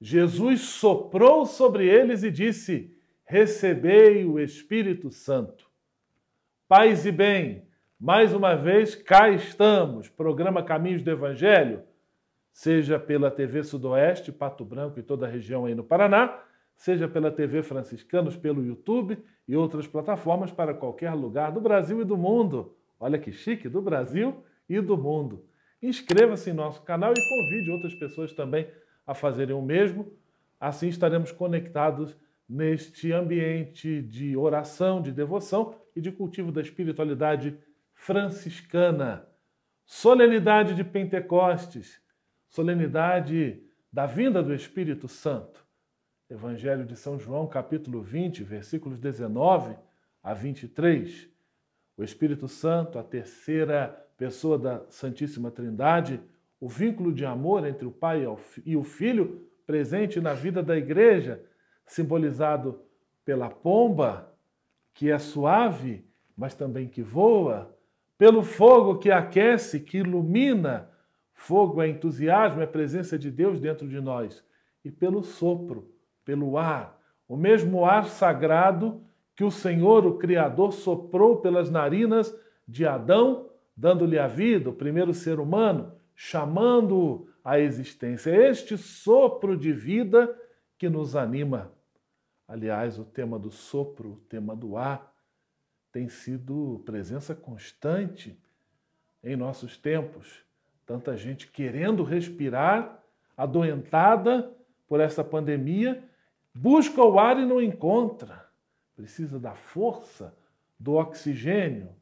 Jesus soprou sobre eles e disse: Recebei o Espírito Santo. Paz e bem, mais uma vez cá estamos, programa Caminhos do Evangelho, seja pela TV Sudoeste, Pato Branco e toda a região aí no Paraná, seja pela TV Franciscanos, pelo YouTube e outras plataformas para qualquer lugar do Brasil e do mundo. Olha que chique, do Brasil e do mundo. Inscreva-se em nosso canal e convide outras pessoas também a fazerem o mesmo. Assim estaremos conectados neste ambiente de oração, de devoção e de cultivo da espiritualidade franciscana. Solenidade de Pentecostes, solenidade da vinda do Espírito Santo. Evangelho de São João, capítulo 20, versículos 19 a 23. O Espírito Santo, a terceira pessoa da Santíssima Trindade, o vínculo de amor entre o pai e o filho presente na vida da igreja, simbolizado pela pomba, que é suave, mas também que voa, pelo fogo que aquece, que ilumina. Fogo é entusiasmo, é presença de Deus dentro de nós. E pelo sopro, pelo ar, o mesmo ar sagrado que o Senhor, o Criador, soprou pelas narinas de Adão, dando-lhe a vida, o primeiro ser humano chamando a existência. Este sopro de vida que nos anima. Aliás, o tema do sopro, o tema do ar, tem sido presença constante em nossos tempos. Tanta gente querendo respirar, adoentada por essa pandemia, busca o ar e não encontra. Precisa da força do oxigênio.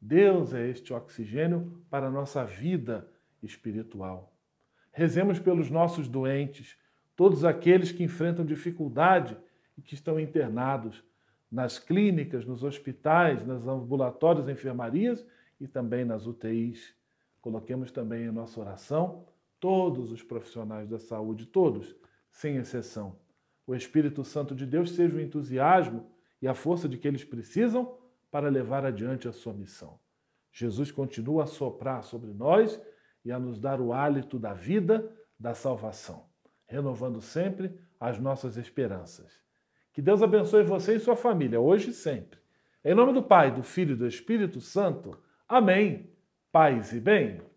Deus é este oxigênio para a nossa vida espiritual. Rezemos pelos nossos doentes, todos aqueles que enfrentam dificuldade e que estão internados nas clínicas, nos hospitais, nas ambulatórios, enfermarias e também nas UTIs. Coloquemos também em nossa oração todos os profissionais da saúde, todos, sem exceção. O Espírito Santo de Deus seja o entusiasmo e a força de que eles precisam para levar adiante a sua missão. Jesus continua a soprar sobre nós e a nos dar o hálito da vida, da salvação, renovando sempre as nossas esperanças. Que Deus abençoe você e sua família, hoje e sempre. Em nome do Pai, do Filho e do Espírito Santo. Amém. Paz e bem.